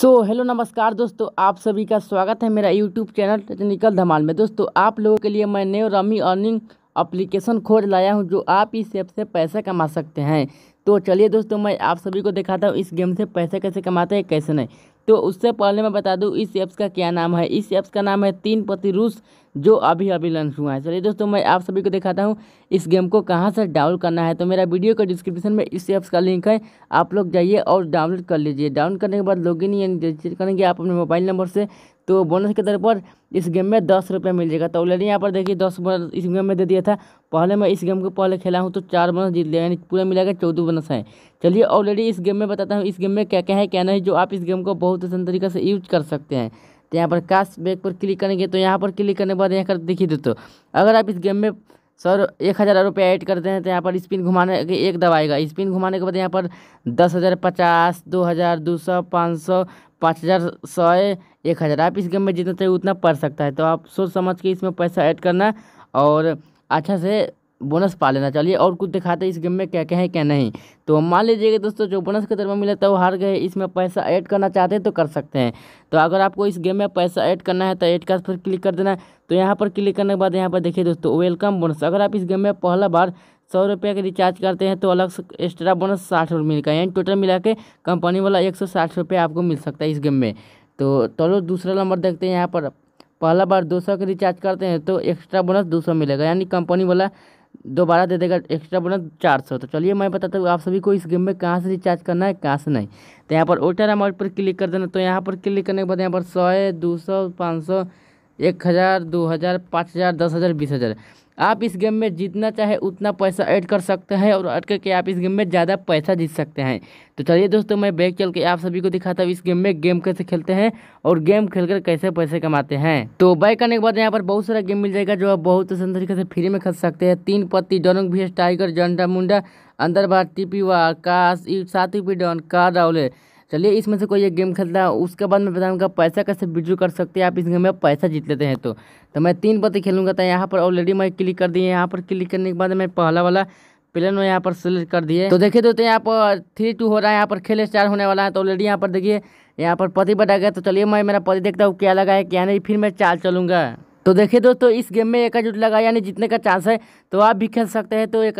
सो so, hello नमस्कार दोस्तों आप सभी का स्वागत है मेरा यूट्यूब चैनल टेक्निकल धमाल में दोस्तों आप लोगों के लिए मैं न्यू रमी अर्निंग अप्लीकेशन खोज लाया हूं जो आप इस ऐप से पैसा कमा सकते हैं तो चलिए दोस्तों मैं आप सभी को दिखाता हूं इस गेम से पैसे कैसे कमाते हैं कैसे नहीं तो उससे पहले मैं बता दूँ इस ऐप्स का क्या नाम है इस ऐप्स का नाम है तीन पति रूस जो अभी अभी लॉन्च हुआ है चलिए दोस्तों मैं आप सभी को दिखाता हूँ इस गेम को कहाँ से डाउनलोड करना है तो मेरा वीडियो का डिस्क्रिप्शन में इस ऐप्स का लिंक है आप लोग जाइए और डाउनलोड कर लीजिए डाउनलोड करने के बाद लॉग इन यानी करेंगे आप अपने मोबाइल नंबर से तो बोनस के तौर पर इस गेम में दस रुपये मिल जाएगा तो ऑलरेडी यहाँ पर देखिए दस बोनस इस गेम में दे दिया था पहले मैं इस गेम को पहले खेला हूँ तो चार बोनस जीत लिया यानी पूरा मिला चौदह बोनस है चलिए ऑलरेडी इस गेम में बताता हूँ इस गेम में क्या क्या है क्या नहीं जो आप इस गेम को बहुत आसान तरीके से यूज कर सकते हैं तो यहाँ पर कास्ट बैक पर क्लिक करेंगे तो यहाँ पर क्लिक करने के बाद यहाँ कर देखिए दोस्तों अगर आप इस गेम में सर एक हज़ार रुपये ऐड करते हैं तो यहाँ पर स्पिन घुमाने के एक दबाएगा स्पिन घुमाने के बाद यहाँ पर दस हज़ार पचास दो हज़ार दो सौ पाँच सौ पाँच हज़ार सौ एक हज़ार आप इस गेम में जितना चाहिए उतना पढ़ सकता है तो आप सोच समझ के इसमें पैसा ऐड करना और अच्छा से बोनस पा लेना चाहिए और कुछ दिखाते हैं इस गेम में क्या क्या है क्या नहीं तो मान लीजिएगा दोस्तों जो बोनस के तरफ में मिला था वो हार गए इसमें पैसा ऐड करना चाहते हैं तो कर सकते हैं तो अगर आपको इस गेम में पैसा ऐड करना है तो ऐड का फिर क्लिक कर देना है तो यहाँ पर क्लिक करने के बाद यहाँ पर देखिए दोस्तों वेलकम बोनस अगर आप इस गेम में पहला बार सौ रुपये का रिचार्ज करते हैं तो अलग से एक्स्ट्रा बोनस साठ रुपये मिलेगा यानी टोटल मिला के कंपनी वाला एक सौ साठ रुपये आपको मिल सकता है इस गेम में तो चलो दूसरा नंबर देखते हैं यहाँ पर पहला बार दो सौ का रिचार्ज करते हैं तो एक्स्ट्रा बोनस दो सौ मिलेगा यानी कंपनी वाला दोबारा दे देगा एक्स्ट्रा बोनस चार सौ तो चलिए मैं बताता हूँ आप सभी को इस गेम में कहाँ से रिचार्ज करना है कहाँ से नहीं तो यहाँ पर ओटर अमाउंट पर क्लिक कर देना तो यहाँ पर क्लिक करने के बाद यहाँ पर सौ दो सौ पाँच सौ एक हज़ार दो हज़ार पाँच हज़ार दस हज़ार बीस हज़ार आप इस गेम में जितना चाहे उतना पैसा ऐड कर सकते हैं और ऐड करके आप इस गेम में ज़्यादा पैसा जीत सकते हैं तो चलिए दोस्तों मैं बैग चल के आप सभी को दिखाता हूँ इस गेम में गेम कैसे खेलते हैं और गेम खेलकर कैसे पैसे कमाते हैं तो बाइक करने के बाद यहाँ पर बहुत सारा गेम मिल जाएगा जो आप बहुत आसान तरीके से फ्री में खेल सकते हैं तीन पत्ती डोनोंग भी टाइगर जंडा मुंडा अंदर बार टीपी काश साथी पी डॉन का राउले चलिए इसमें से कोई एक गेम खेलता है उसके बाद मैं बताऊँगा पैसा कैसे विड्रू कर सकते हैं आप इस गेम में पैसा जीत लेते हैं तो तो मैं तीन पत्ते खेलूँगा तो यहाँ पर ऑलरेडी मैं क्लिक कर दिए यहाँ पर क्लिक करने के बाद मैं पहला वाला प्लेन में यहाँ पर सिलेक्ट कर दिए तो देखिए दोस्तों यहाँ पर थ्री टू हो रहा है यहाँ पर खेल स्टार होने वाला है तो ऑलरेडी यहाँ पर देखिए यहाँ पर पति बटा गया तो चलिए मैं मेरा पति देखता हूँ क्या लगा है क्या नहीं फिर मैं चाल चलूँगा तो देखिए दोस्तों इस गेम में एक जुट लगा यानी जीतने का चांस है तो आप भी खेल सकते हैं तो एक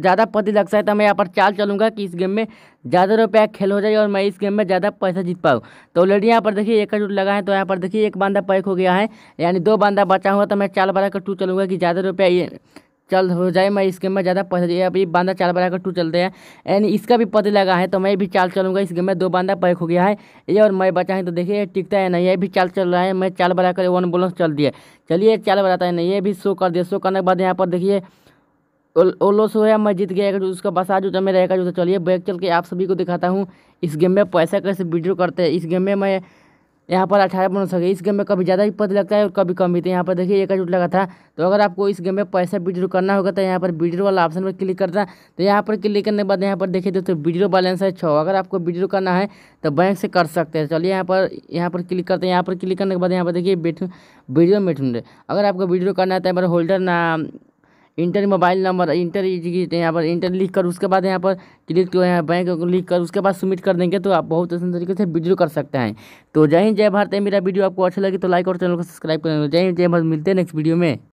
ज़्यादा पति लग सकता है तो मैं यहाँ पर चाल चलूँगा कि इस गेम में ज़्यादा रुपया खेल हो जाए और मैं इस गेम में ज़्यादा पैसा जीत पाऊँ तो ऑलरेडी यहाँ पर देखिए एक जुट लगा है तो यहाँ पर देखिए एक बंदा पैक हो गया है यानी दो बंदा बचा हुआ तो मैं चाल बना कर टू चलूँगा कि ज़्यादा रुपया ये चल हो जाए मैं इस गेम में ज़्यादा पैसा चाहिए अभी बांधा चार बनाकर टू चलते हैं एंड इसका भी पद लगा है तो मैं भी चाल चलूँगा इस गेम में दो बांदा पैक हो गया है ये और मैं बचा है तो देखिए टिकता है नहीं ये भी चाल चल रहा है मैं चाल बनाकर वन बोलस चल दिया चलिए चाल बनाता है नहीं ये भी शो कर दिया शो करने के बाद यहाँ पर देखिए ओलो सो है मैं जीत गया उसका बसा जो जमे रहेगा जो तो चलिए बैग चल के आप सभी को दिखाता हूँ इस गेम में पैसा कैसे वीडियो करते हैं इस गेम में मैं यहाँ पर अठारह बन सके इस गेम में कभी ज़्यादा भी पद लगता है और कभी कम भी तो यहाँ पर देखिए एक जुट लगा था तो अगर आपको इस गेम में पैसा विड्रो करना होगा तो यहाँ पर विड्रो वाला ऑप्शन पर क्लिक करना तो यहाँ पर क्लिक करने के बाद यहाँ पर देखिए दोस्तों विड्रो बैलेंस है छः अगर आपको विड्रो करना है तो बैंक से कर सकते हैं चलिए यहाँ पर यहाँ पर क्लिक करते हैं यहाँ पर क्लिक करने के बाद यहाँ पर देखिए बेटू वीडियो में अगर आपको वीडियो करना है तो यहाँ पर होल्डर ना इंटर मोबाइल नंबर इंटर यहाँ पर इंटर लिख कर उसके बाद यहाँ पर क्लिक तो यहाँ बैंक लिख कर उसके बाद सबमिट कर देंगे तो आप बहुत आसान तरीके से विड्रो कर सकते हैं तो जय हिंद जय भारत मेरा वीडियो आपको अच्छा लगे तो लाइक और चैनल को सब्सक्राइब करेंगे जय हिंद जय भारत मिलते हैं नेक्स्ट वीडियो में